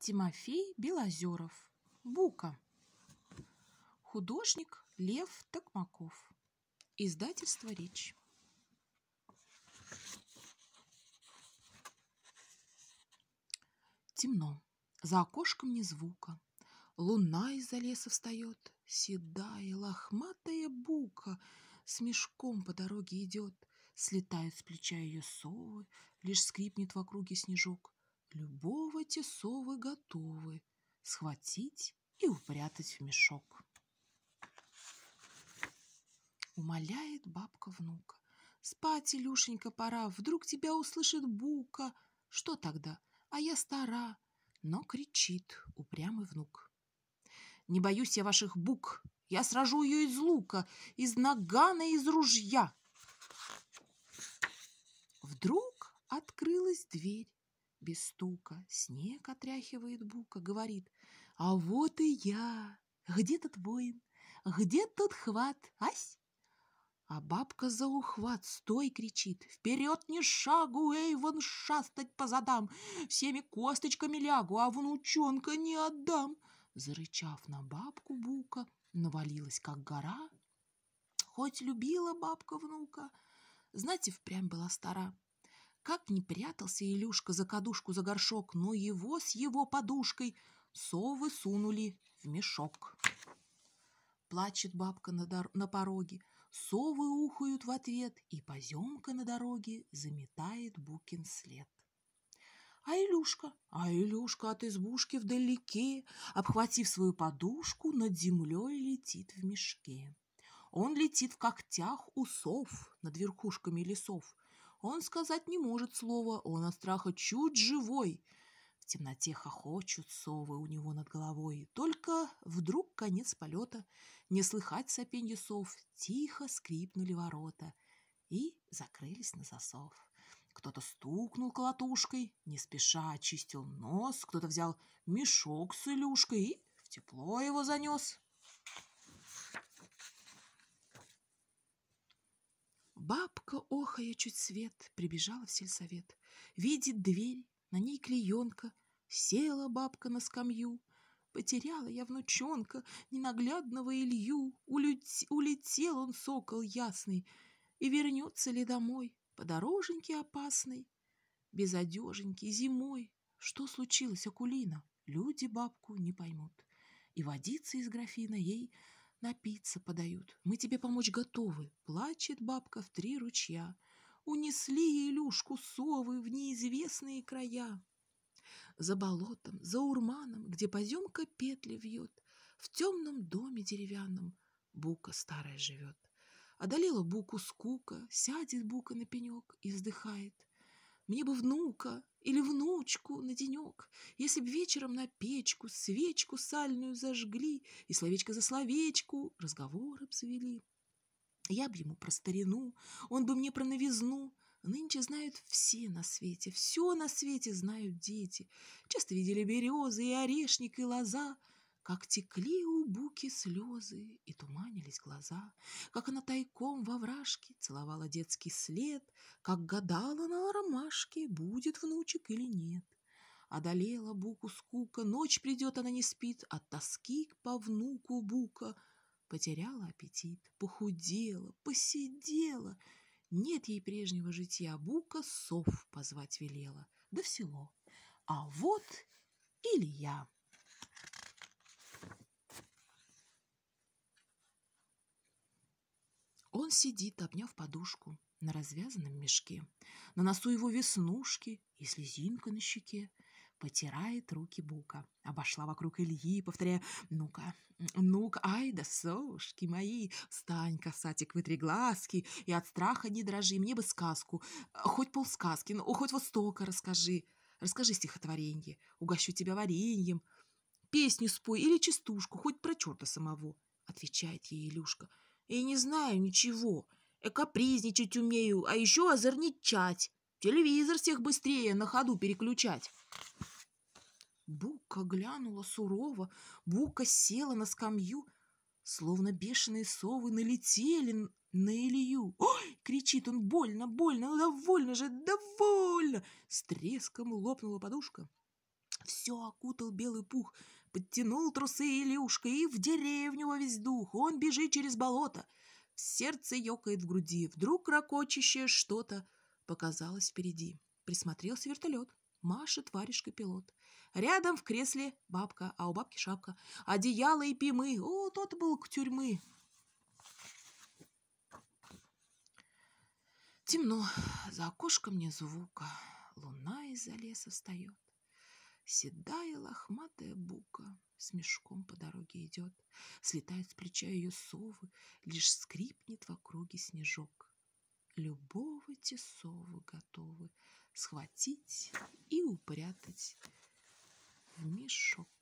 Тимофей Белозеров. Бука. Художник Лев Токмаков. Издательство «Речь». Темно. За окошком не звука. Луна из-за леса встает. Седая лохматая бука с мешком по дороге идет. Слетают с плеча ее совы, лишь скрипнет в округе снежок. Любого тесовы готовы схватить и упрятать в мешок. Умоляет бабка внука. Спать, Илюшенька, пора, вдруг тебя услышит бука. Что тогда? А я стара. Но кричит упрямый внук. Не боюсь я ваших бук, я сражу ее из лука, из нагана, из ружья. Вдруг открылась дверь, без стука. Снег отряхивает бука, говорит, «А вот и я! Где тут воин? Где тут хват? Ась!» А бабка за ухват стой кричит. Вперед не шагу, эй, вон шастать по задам. Всеми косточками лягу, а внучонка не отдам. Зарычав на бабку бука, навалилась, как гора. Хоть любила бабка внука, знаете, впрямь была стара. Как не прятался Илюшка за кадушку за горшок, но его с его подушкой совы сунули в мешок. Плачет бабка на, дор- на пороге, совы ухают в ответ, и поземка на дороге заметает букин след. А Илюшка, а Илюшка от избушки вдалеке, обхватив свою подушку, над землей летит в мешке. Он летит в когтях усов над верхушками лесов – он сказать не может слова, он от страха чуть живой. В темноте хохочут совы у него над головой. Только вдруг конец полета, не слыхать сопенья сов, тихо скрипнули ворота и закрылись на засов. Кто-то стукнул колотушкой, не спеша очистил нос, кто-то взял мешок с Илюшкой и в тепло его занес. Бабка, охая чуть свет, прибежала в сельсовет. Видит дверь, на ней клеенка. Села бабка на скамью. Потеряла я внучонка, ненаглядного Илью. Улет... Улетел он, сокол ясный. И вернется ли домой, по дороженьке опасной? Без одеженьки, зимой. Что случилось, Акулина? Люди бабку не поймут. И водица из графина ей напиться подают. Мы тебе помочь готовы. Плачет бабка в три ручья. Унесли Илюшку совы в неизвестные края. За болотом, за урманом, где поземка петли вьет, В темном доме деревянном бука старая живет. Одолела буку скука, сядет бука на пенек и вздыхает. Мне бы внука или внучку на денек, если б вечером на печку свечку сальную зажгли и словечко за словечку разговор обзвели. Я б ему про старину, он бы мне про новизну. Нынче знают все на свете, все на свете знают дети. Часто видели березы и орешник, и лоза — как текли у Буки слезы и туманились глаза, как она тайком во вражке целовала детский след, как гадала на ромашке, будет внучек или нет. Одолела Буку скука, ночь придет, она не спит, от тоски по внуку Бука. Потеряла аппетит, похудела, посидела. Нет ей прежнего житья, Бука сов позвать велела, да в село. А вот Илья. Он сидит, обняв подушку, на развязанном мешке. На носу его веснушки и слезинка на щеке. Потирает руки Бука. Обошла вокруг Ильи, повторяя «Ну-ка, ну-ка, ай да сошки мои! Встань, касатик, вытри глазки и от страха не дрожи. Мне бы сказку, хоть полсказки, ну, хоть вот столько расскажи. Расскажи стихотворенье, угощу тебя вареньем. Песню спой или частушку, хоть про черта самого», — отвечает ей Илюшка. — и не знаю ничего. Я капризничать умею, а еще озорничать. Телевизор всех быстрее на ходу переключать. Бука глянула сурово, Бука села на скамью, словно бешеные совы налетели на Илью. «Ой!» — кричит он, больно, больно, ну довольно же, довольно! С треском лопнула подушка. Все окутал белый пух, подтянул трусы Илюшка, и в деревню во весь дух, он бежит через болото. В Сердце ёкает в груди, вдруг ракочащее что-то показалось впереди. Присмотрелся вертолет. Маша варежка пилот. Рядом в кресле бабка, а у бабки шапка. Одеяло и пимы. О, тот был к тюрьмы. Темно, за окошком не звука. Луна из-за леса встает. Седая лохматая бука с мешком по дороге идет, Слетают с плеча ее совы, лишь скрипнет в округе снежок. Любого те совы готовы схватить и упрятать в мешок.